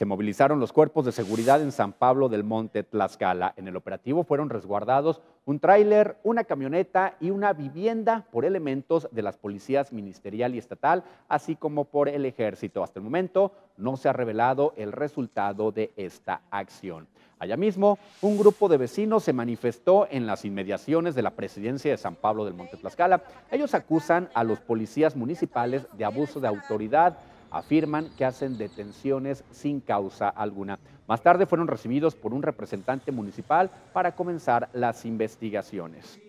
Se movilizaron los cuerpos de seguridad en San Pablo del Monte, Tlaxcala. En el operativo fueron resguardados un tráiler, una camioneta y una vivienda por elementos de las policías ministerial y estatal, así como por el ejército. Hasta el momento no se ha revelado el resultado de esta acción. Allá mismo, un grupo de vecinos se manifestó en las inmediaciones de la presidencia de San Pablo del Monte Tlaxcala. Ellos acusan a los policías municipales de abuso de autoridad afirman que hacen detenciones sin causa alguna. Más tarde fueron recibidos por un representante municipal para comenzar las investigaciones.